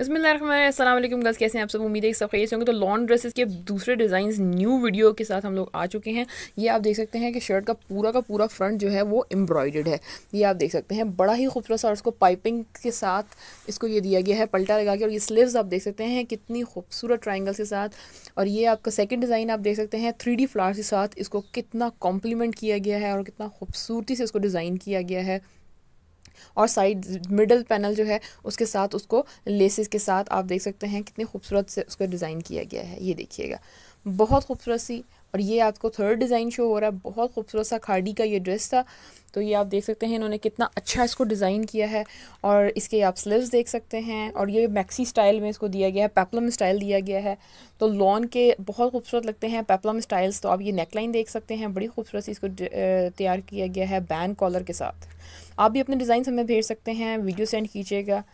बसमिलकुम girls कैसे हैं आप सब उम्मीद है सब खरीद होंगे तो लॉन्ग ड्रेसेस के दूसरे डिज़ाइन न्यू वीडियो के साथ हम लोग आ चुके हैं ये आप देख सकते हैं कि शर्ट का पूरा का पूरा फ्रंट जो है वो एम्ब्रॉयड है ये आप देख सकते हैं बड़ा ही खूबसूरत और इसको पाइपिंग के साथ इसको ये दिया गया है पलटा लगा के और ये स्लीवस आप देख सकते हैं कितनी खूबसूरत ट्राइंगल्स के साथ और ये आपका सेकेंड डिज़ाइन आप देख सकते हैं थ्री डी के साथ इसको कितना कॉम्प्लीमेंट किया गया है और कितना खूबसूरती से इसको डिज़ाइन किया गया है और साइड मिडल पैनल जो है उसके साथ उसको लेसेस के साथ आप देख सकते हैं कितने खूबसूरत से उसका डिज़ाइन किया गया है ये देखिएगा बहुत खूबसूरत सी और ये आपको थर्ड डिज़ाइन शो हो रहा है बहुत खूबसूरत सा खाड़ी का ये ड्रेस था तो ये आप देख सकते हैं इन्होंने कितना अच्छा इसको डिज़ाइन किया है और इसके आप स्लीव्स देख सकते हैं और ये मैक्सी स्टाइल में इसको दिया गया है पेपलम स्टाइल दिया गया है तो लॉन के बहुत खूबसूरत लगते हैं पेपलम स्टाइल्स तो आप ये नेकलाइन देख सकते हैं बड़ी खूबसूरत इसको तैयार किया गया है बैन कॉलर के साथ आप भी अपने डिज़ाइन हमें भेज सकते हैं वीडियो सेंड कीजिएगा